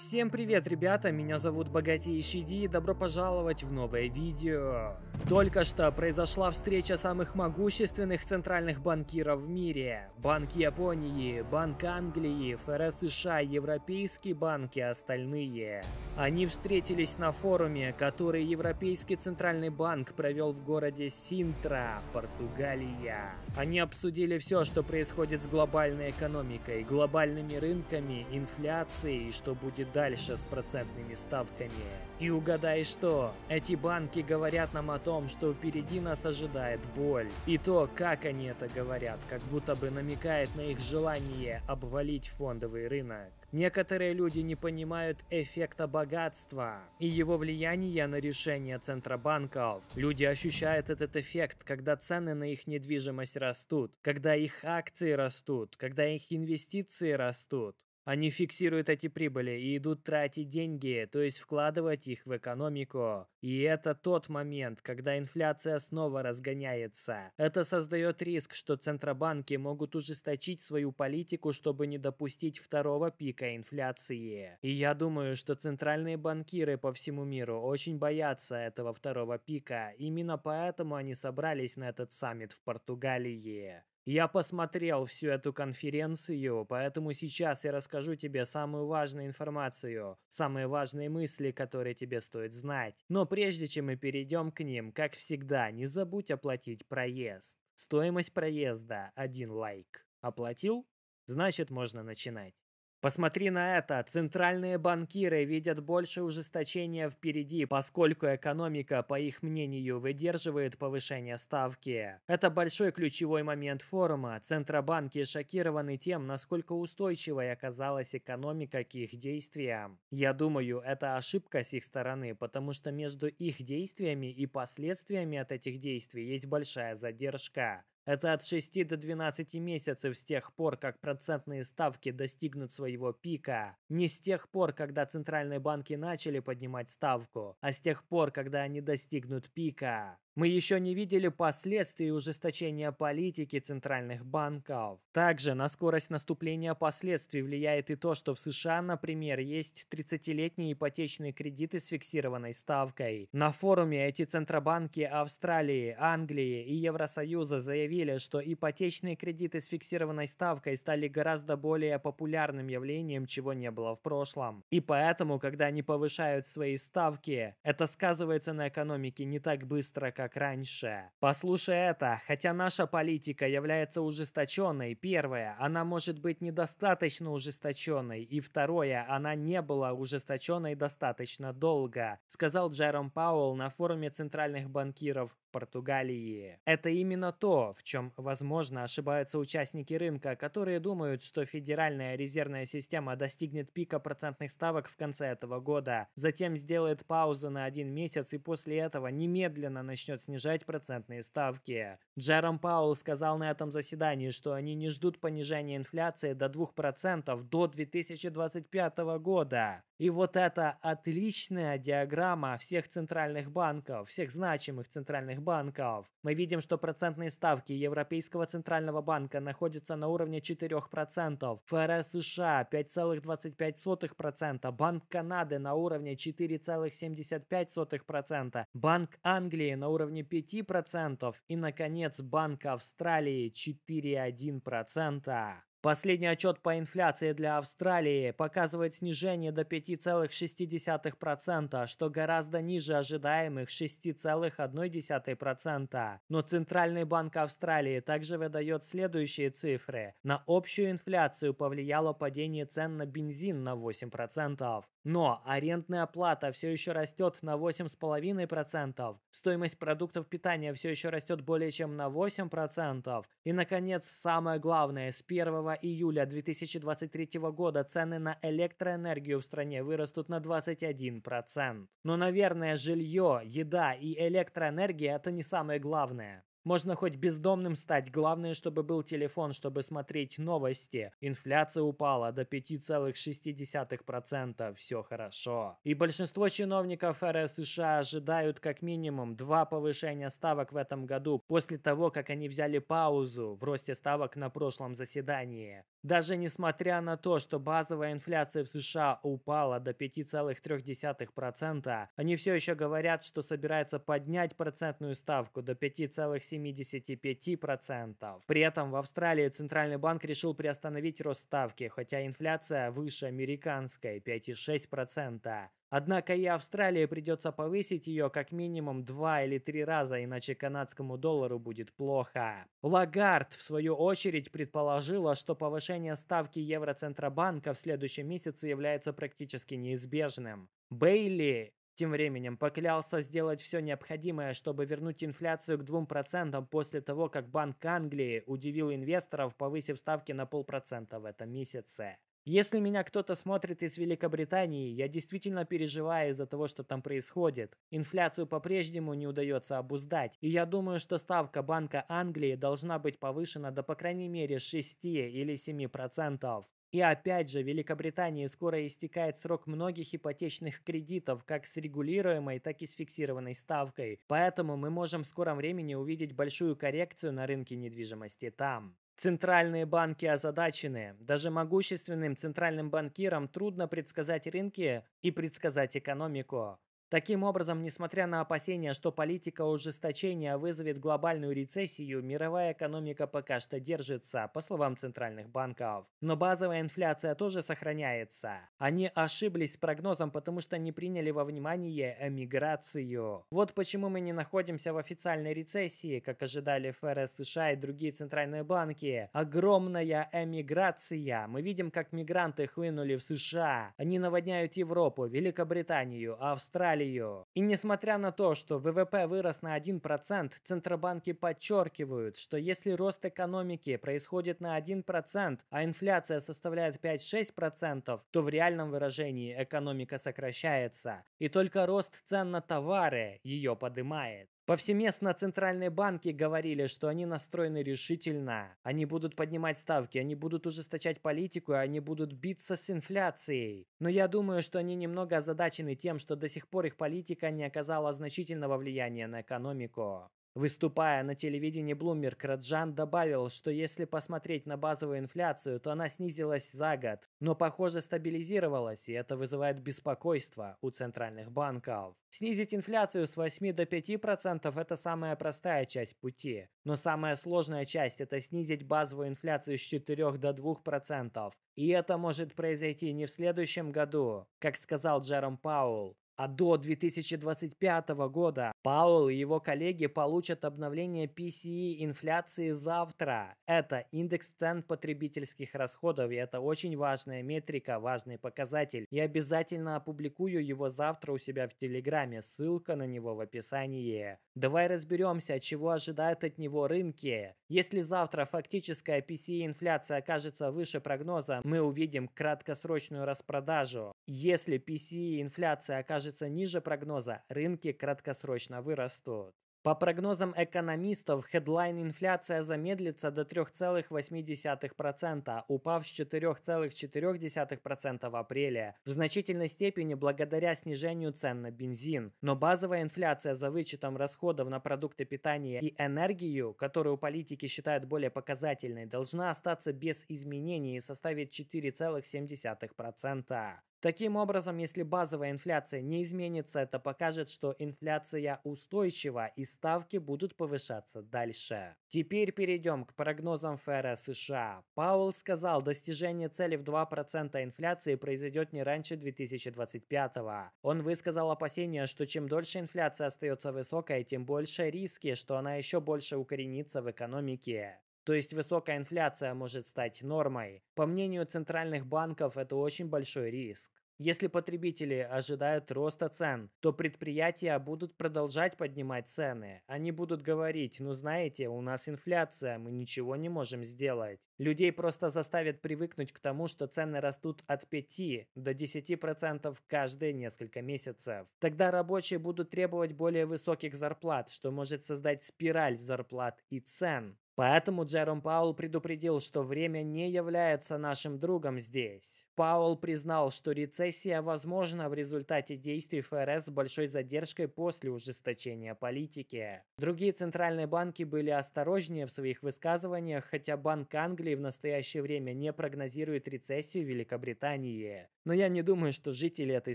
Всем привет, ребята, меня зовут Богатейший Ди и добро пожаловать в новое видео. Только что произошла встреча самых могущественных центральных банкиров в мире. Банк Японии, Банк Англии, ФРС США, Европейский банк и остальные. Они встретились на форуме, который Европейский центральный банк провел в городе Синтра, Португалия. Они обсудили все, что происходит с глобальной экономикой, глобальными рынками, инфляцией, что будет дальше с процентными ставками. И угадай что? Эти банки говорят нам о том, что впереди нас ожидает боль. И то, как они это говорят, как будто бы намекает на их желание обвалить фондовый рынок. Некоторые люди не понимают эффекта богатства и его влияния на решения центробанков. Люди ощущают этот эффект, когда цены на их недвижимость растут, когда их акции растут, когда их инвестиции растут. Они фиксируют эти прибыли и идут тратить деньги, то есть вкладывать их в экономику. И это тот момент, когда инфляция снова разгоняется. Это создает риск, что центробанки могут ужесточить свою политику, чтобы не допустить второго пика инфляции. И я думаю, что центральные банкиры по всему миру очень боятся этого второго пика. Именно поэтому они собрались на этот саммит в Португалии. Я посмотрел всю эту конференцию, поэтому сейчас я расскажу тебе самую важную информацию, самые важные мысли, которые тебе стоит знать. Но прежде чем мы перейдем к ним, как всегда, не забудь оплатить проезд. Стоимость проезда – 1 лайк. Оплатил? Значит, можно начинать. Посмотри на это. Центральные банкиры видят больше ужесточения впереди, поскольку экономика, по их мнению, выдерживает повышение ставки. Это большой ключевой момент форума. Центробанки шокированы тем, насколько устойчивой оказалась экономика к их действиям. Я думаю, это ошибка с их стороны, потому что между их действиями и последствиями от этих действий есть большая задержка. Это от 6 до 12 месяцев с тех пор, как процентные ставки достигнут своего пика. Не с тех пор, когда центральные банки начали поднимать ставку, а с тех пор, когда они достигнут пика. Мы еще не видели последствий ужесточения политики центральных банков. Также на скорость наступления последствий влияет и то, что в США, например, есть 30-летние ипотечные кредиты с фиксированной ставкой. На форуме эти центробанки Австралии, Англии и Евросоюза заявили, что ипотечные кредиты с фиксированной ставкой стали гораздо более популярным явлением, чего не было в прошлом. И поэтому, когда они повышают свои ставки, это сказывается на экономике не так быстро, как как раньше. Послушай это, хотя наша политика является ужесточенной, первое, она может быть недостаточно ужесточенной, и второе, она не была ужесточенной достаточно долго, сказал Джером Пауэлл на форуме центральных банкиров в Португалии. Это именно то, в чем, возможно, ошибаются участники рынка, которые думают, что Федеральная резервная система достигнет пика процентных ставок в конце этого года, затем сделает паузу на один месяц и после этого немедленно начнет начнет снижать процентные ставки. Джером Паул сказал на этом заседании, что они не ждут понижения инфляции до 2% до 2025 года. И вот это отличная диаграмма всех центральных банков, всех значимых центральных банков. Мы видим, что процентные ставки Европейского центрального банка находятся на уровне 4%, ФРС США 5,25%, Банк Канады на уровне 4,75%, Банк Англии на уровне уровне 5%. И, наконец, Банк Австралии 4,1%. Последний отчет по инфляции для Австралии показывает снижение до 5,6%, что гораздо ниже ожидаемых 6,1%. Но Центральный банк Австралии также выдает следующие цифры. На общую инфляцию повлияло падение цен на бензин на 8%. Но арендная плата все еще растет на 8,5%, стоимость продуктов питания все еще растет более чем на 8%. И, наконец, самое главное, с первого июля 2023 года цены на электроэнергию в стране вырастут на 21%. Но, наверное, жилье, еда и электроэнергия – это не самое главное. Можно хоть бездомным стать, главное, чтобы был телефон, чтобы смотреть новости. Инфляция упала до 5,6%, все хорошо. И большинство чиновников РС США ожидают как минимум два повышения ставок в этом году после того, как они взяли паузу в росте ставок на прошлом заседании. Даже несмотря на то, что базовая инфляция в США упала до 5,3%, они все еще говорят, что собираются поднять процентную ставку до 5,7%. 75%. При этом в Австралии Центральный банк решил приостановить рост ставки, хотя инфляция выше американской 5,6%. Однако и Австралии придется повысить ее как минимум два или три раза, иначе канадскому доллару будет плохо. Лагард, в свою очередь, предположила, что повышение ставки Евроцентробанка в следующем месяце является практически неизбежным. Бейли, тем временем поклялся сделать все необходимое, чтобы вернуть инфляцию к 2% после того, как Банк Англии удивил инвесторов, повысив ставки на полпроцента в этом месяце. Если меня кто-то смотрит из Великобритании, я действительно переживаю из-за того, что там происходит. Инфляцию по-прежнему не удается обуздать, и я думаю, что ставка Банка Англии должна быть повышена до по крайней мере 6 или 7%. И опять же, в Великобритании скоро истекает срок многих ипотечных кредитов, как с регулируемой, так и с фиксированной ставкой. Поэтому мы можем в скором времени увидеть большую коррекцию на рынке недвижимости там. Центральные банки озадачены. Даже могущественным центральным банкирам трудно предсказать рынки и предсказать экономику. Таким образом, несмотря на опасения, что политика ужесточения вызовет глобальную рецессию, мировая экономика пока что держится, по словам центральных банков. Но базовая инфляция тоже сохраняется. Они ошиблись с прогнозом, потому что не приняли во внимание эмиграцию. Вот почему мы не находимся в официальной рецессии, как ожидали ФРС США и другие центральные банки. Огромная эмиграция. Мы видим, как мигранты хлынули в США. Они наводняют Европу, Великобританию, Австралию, Италию. И несмотря на то, что ВВП вырос на 1%, центробанки подчеркивают, что если рост экономики происходит на 1%, а инфляция составляет 5-6%, то в реальном выражении экономика сокращается. И только рост цен на товары ее поднимает. Повсеместно центральные банки говорили, что они настроены решительно. Они будут поднимать ставки, они будут ужесточать политику, они будут биться с инфляцией. Но я думаю, что они немного озадачены тем, что до сих пор их политика не оказала значительного влияния на экономику. Выступая на телевидении Bloomberg, Раджан добавил, что если посмотреть на базовую инфляцию, то она снизилась за год, но, похоже, стабилизировалась, и это вызывает беспокойство у центральных банков. Снизить инфляцию с 8 до 5% – это самая простая часть пути. Но самая сложная часть – это снизить базовую инфляцию с 4 до 2%. И это может произойти не в следующем году, как сказал Джером Паул, а до 2025 года Паул и его коллеги получат обновление PCE инфляции завтра. Это индекс цен потребительских расходов, и это очень важная метрика, важный показатель. Я обязательно опубликую его завтра у себя в Телеграме, ссылка на него в описании. Давай разберемся, чего ожидают от него рынки. Если завтра фактическая PCE инфляция окажется выше прогноза, мы увидим краткосрочную распродажу. Если PCE инфляция окажется ниже прогноза, рынки краткосрочно вырастут. По прогнозам экономистов, хедлайн инфляция замедлится до 3,8%, упав с 4,4% в апреле, в значительной степени благодаря снижению цен на бензин. Но базовая инфляция за вычетом расходов на продукты питания и энергию, которую политики считают более показательной, должна остаться без изменений и составить 4,7%. Таким образом, если базовая инфляция не изменится, это покажет, что инфляция устойчива и ставки будут повышаться дальше. Теперь перейдем к прогнозам ФРС США. Паул сказал, достижение цели в 2% инфляции произойдет не раньше 2025 -го. Он высказал опасения, что чем дольше инфляция остается высокой, тем больше риски, что она еще больше укоренится в экономике. То есть высокая инфляция может стать нормой. По мнению центральных банков, это очень большой риск. Если потребители ожидают роста цен, то предприятия будут продолжать поднимать цены. Они будут говорить, ну знаете, у нас инфляция, мы ничего не можем сделать. Людей просто заставят привыкнуть к тому, что цены растут от 5 до 10% каждые несколько месяцев. Тогда рабочие будут требовать более высоких зарплат, что может создать спираль зарплат и цен. Поэтому Джером Паул предупредил, что время не является нашим другом здесь. Паул признал, что рецессия возможна в результате действий ФРС с большой задержкой после ужесточения политики. Другие центральные банки были осторожнее в своих высказываниях, хотя Банк Англии в настоящее время не прогнозирует рецессию Великобритании. Но я не думаю, что жители этой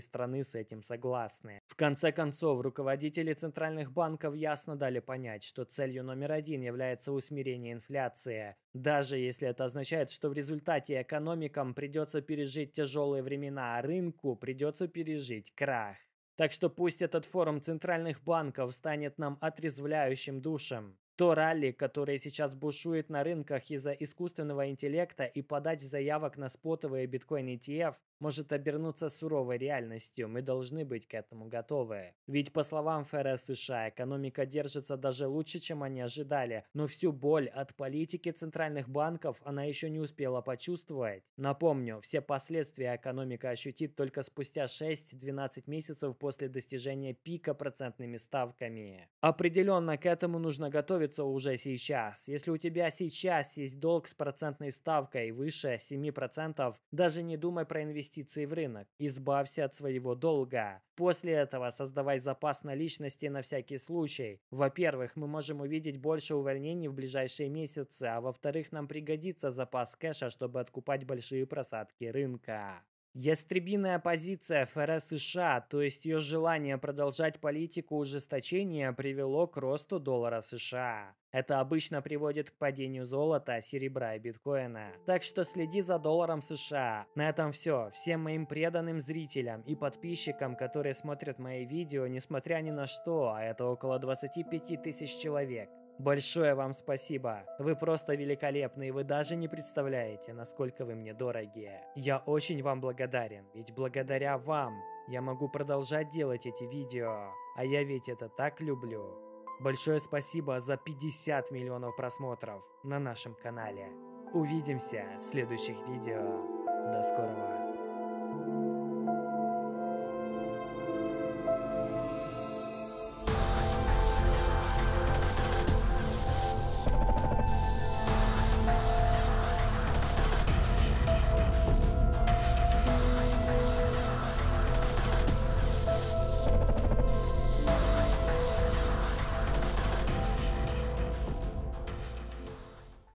страны с этим согласны. В конце концов, руководители центральных банков ясно дали понять, что целью номер один является усмирение давление инфляции, даже если это означает, что в результате экономикам придется пережить тяжелые времена, а рынку придется пережить крах. Так что пусть этот форум центральных банков станет нам отрезвляющим душем. То ралли, которое сейчас бушует на рынках из-за искусственного интеллекта и подач заявок на спотовые биткоин ETF, может обернуться суровой реальностью, мы должны быть к этому готовы. Ведь по словам ФРС США, а, экономика держится даже лучше, чем они ожидали, но всю боль от политики центральных банков она еще не успела почувствовать. Напомню, все последствия экономика ощутит только спустя 6-12 месяцев после достижения пика процентными ставками. Определенно к этому нужно готовиться готовиться уже сейчас. Если у тебя сейчас есть долг с процентной ставкой выше 7%, даже не думай про инвестиции в рынок. Избавься от своего долга. После этого создавай запас наличности на всякий случай. Во-первых, мы можем увидеть больше увольнений в ближайшие месяцы, а во-вторых, нам пригодится запас кэша, чтобы откупать большие просадки рынка. Ястребиная позиция ФРС США, то есть ее желание продолжать политику ужесточения, привело к росту доллара США. Это обычно приводит к падению золота, серебра и биткоина. Так что следи за долларом США. На этом все. Всем моим преданным зрителям и подписчикам, которые смотрят мои видео, несмотря ни на что, а это около 25 тысяч человек. Большое вам спасибо. Вы просто великолепны, и вы даже не представляете, насколько вы мне дорогие. Я очень вам благодарен, ведь благодаря вам я могу продолжать делать эти видео. А я ведь это так люблю. Большое спасибо за 50 миллионов просмотров на нашем канале. Увидимся в следующих видео. До скорого.